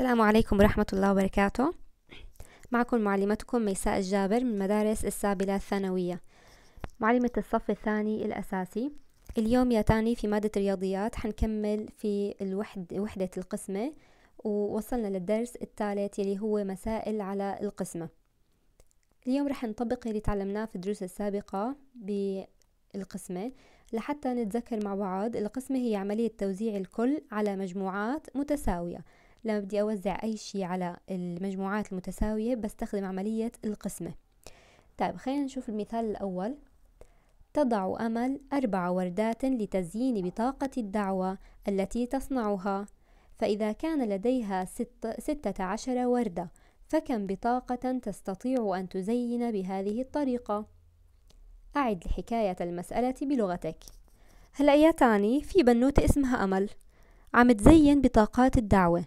السلام عليكم ورحمة الله وبركاته معكم معلمتكم ميساء الجابر من مدارس السابلة الثانوية معلمة الصف الثاني الأساسي اليوم يا تاني في مادة الرياضيات حنكمل في الوحد وحدة القسمة ووصلنا للدرس الثالث يلي هو مسائل على القسمة اليوم رح نطبق اللي تعلمناه في الدروس السابقة بالقسمة لحتى نتذكر مع بعض القسمة هي عملية توزيع الكل على مجموعات متساوية لما بدي أوزع أي شيء على المجموعات المتساوية بستخدم عملية القسمة طيب خلينا نشوف المثال الأول تضع أمل أربع وردات لتزيين بطاقة الدعوة التي تصنعها فإذا كان لديها ست ستة عشر وردة فكم بطاقة تستطيع أن تزين بهذه الطريقة؟ أعد حكاية المسألة بلغتك هلأ يا تاني في بنوتة اسمها أمل عم تزين بطاقات الدعوة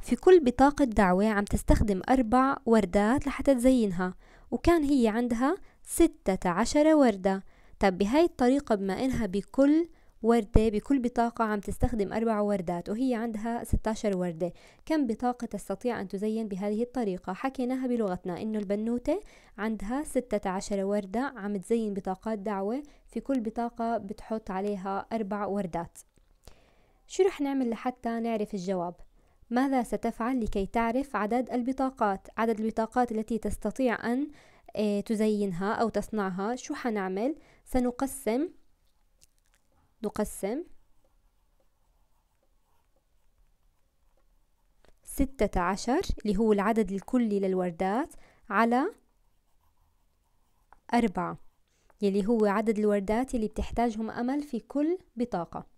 في كل بطاقة دعوة عم تستخدم أربع وردات لحتى تزينها وكان هي عندها ستة عشر وردة طب بهاي الطريقة بما إنها بكل وردة بكل بطاقة عم تستخدم أربع وردات وهي عندها 16 وردة كم بطاقة تستطيع أن تزين بهذه الطريقة حكيناها بلغتنا إنه البنوتة عندها 16 وردة عم تزين بطاقات دعوة في كل بطاقة بتحط عليها أربع وردات شو رح نعمل لحتى نعرف الجواب ماذا ستفعل لكي تعرف عدد البطاقات عدد البطاقات التي تستطيع أن آه، تزينها أو تصنعها شو حنعمل سنقسم نقسم ستة عشر اللي هو العدد الكلي للوردات على أربعة يلي هو عدد الوردات اللي بتحتاجهم أمل في كل بطاقة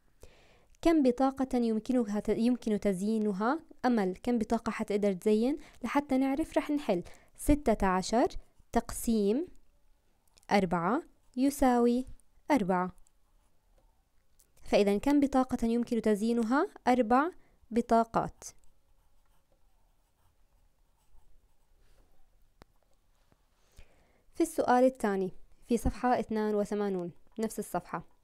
كم بطاقة يمكنها يمكن تزيينها أمل كم بطاقة حتقدر تزين لحتى نعرف رح نحل ستة عشر تقسيم أربعة يساوي أربعة فإذا كم بطاقة يمكن تزيينها أربع بطاقات في السؤال الثاني في صفحة 82 نفس الصفحة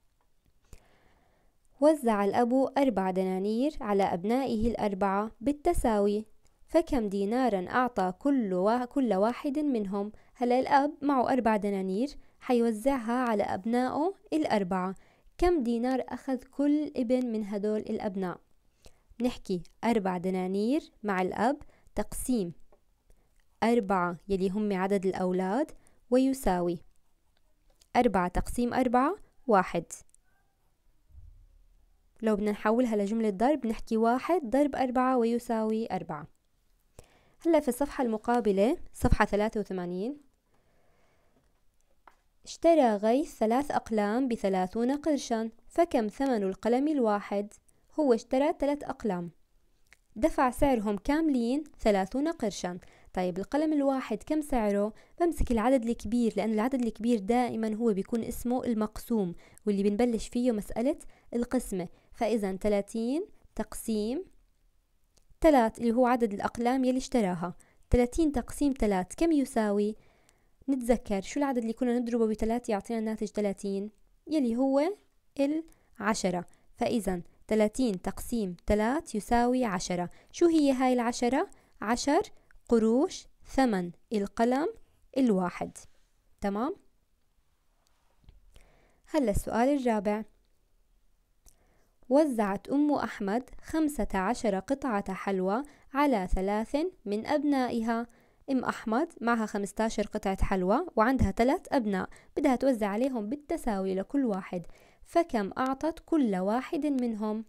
وزع الأب أربع دنانير على أبنائه الأربعة بالتساوي فكم دينارا أعطى كل, وا... كل واحد منهم هلا الأب معه أربع دنانير حيوزعها على أبنائه الأربعة كم دينار أخذ كل ابن من هدول الأبناء نحكي أربع دنانير مع الأب تقسيم أربعة يلي هم عدد الأولاد ويساوي أربعة تقسيم أربعة واحد لو بدنا نحولها لجملة ضرب نحكي واحد ضرب أربعة ويساوي أربعة هلا في الصفحة المقابلة صفحة ثلاثة وثمانين اشترى غيث ثلاث أقلام بثلاثون قرشا فكم ثمن القلم الواحد؟ هو اشترى ثلاث أقلام دفع سعرهم كاملين ثلاثون قرشا طيب القلم الواحد كم سعره؟ بمسك العدد الكبير لأن العدد الكبير دائما هو بيكون اسمه المقسوم واللي بنبلش فيه مسألة القسمة فإذا 30 تقسيم 3 اللي هو عدد الأقلام يلي اشتراها 30 تقسيم 3 كم يساوي؟ نتذكر شو العدد اللي كنا نضربه بثلاث يعطينا الناتج 30 يلي هو العشرة فإذا 30 تقسيم 3 يساوي 10 شو هي هاي العشرة؟ 10 قروش ثمن القلم الواحد تمام هلا السؤال الرابع وزعت أم أحمد خمسة عشر قطعة حلوى على ثلاث من أبنائها أم أحمد معها خمسة عشر قطعة حلوى وعندها ثلاث أبناء بدها توزع عليهم بالتساوي لكل واحد فكم أعطت كل واحد منهم؟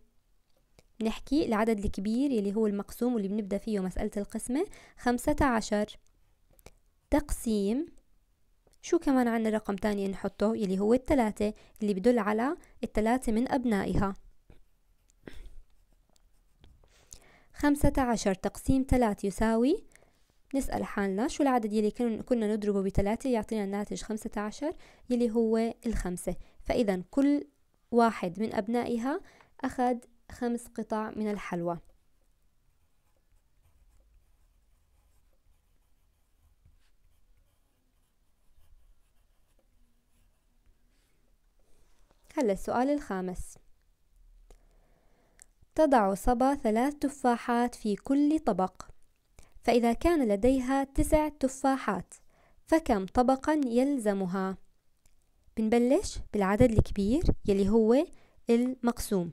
بنحكي العدد الكبير يلي هو المقسوم واللي بنبدأ فيه مسألة القسمة خمسة عشر تقسيم شو كمان عنا رقم تاني نحطه يلي هو التلاتة اللي بدل على التلاتة من أبنائها خمسة عشر تقسيم تلات يساوي نسأل حالنا شو العدد يلي كنا نضربه بتلاتة يعطينا الناتج خمسة عشر يلي هو الخمسة فإذا كل واحد من أبنائها أخذ خمس قطع من الحلوى هلا السؤال الخامس تضع صبا ثلاث تفاحات في كل طبق فإذا كان لديها تسع تفاحات فكم طبقا يلزمها؟ بنبلش بالعدد الكبير يلي هو المقسوم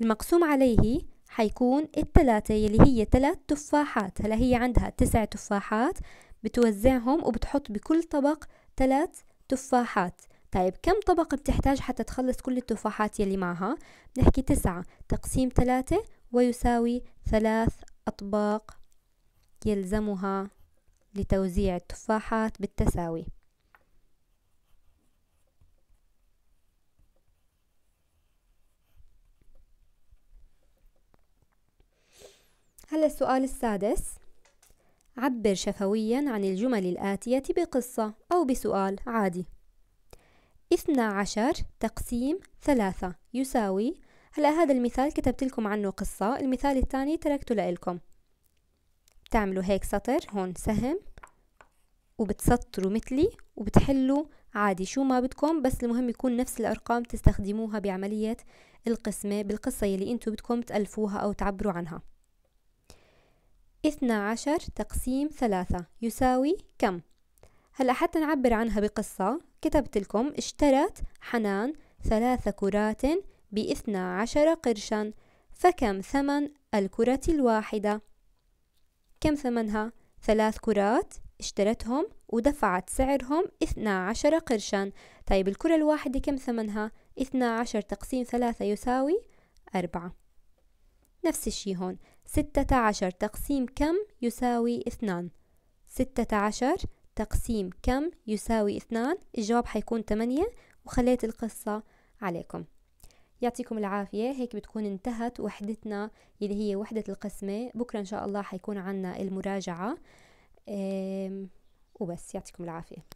المقسوم عليه حيكون التلاتة يلي هي تلات تفاحات هلا هي عندها تسع تفاحات بتوزعهم وبتحط بكل طبق تلات تفاحات طيب كم طبق بتحتاج حتى تخلص كل التفاحات يلي معها بنحكي تسعة تقسيم ثلاثة ويساوي ثلاث أطباق يلزمها لتوزيع التفاحات بالتساوي هلا السؤال السادس عبر شفويا عن الجمل الآتية بقصة أو بسؤال عادي اثنا عشر تقسيم ثلاثة يساوي هلا هذا المثال كتبت لكم عنه قصة المثال الثاني تركته لإلكم بتعملوا هيك سطر هون سهم وبتسطروا مثلي وبتحلوا عادي شو ما بدكم بس المهم يكون نفس الأرقام تستخدموها بعملية القسمة بالقصة يلي انتو بدكم تألفوها أو تعبروا عنها اثنا عشر تقسيم ثلاثة يساوي كم؟ هلأ حتى نعبر عنها بقصة كتبت لكم اشترت حنان ثلاث كرات باثنا عشر قرشا فكم ثمن الكرة الواحدة؟ كم ثمنها؟ ثلاث كرات اشترتهم ودفعت سعرهم 12 قرشا طيب الكرة الواحدة كم ثمنها؟ 12 تقسيم 3 يساوي 4 نفس الشي هون ستة عشر تقسيم كم يساوي اثنان ستة عشر تقسيم كم يساوي اثنان الجواب حيكون تمانية وخليت القصة عليكم يعطيكم العافية هيك بتكون انتهت وحدتنا اللي هي وحدة القسمة بكرة إن شاء الله حيكون عنا المراجعة وبس يعطيكم العافية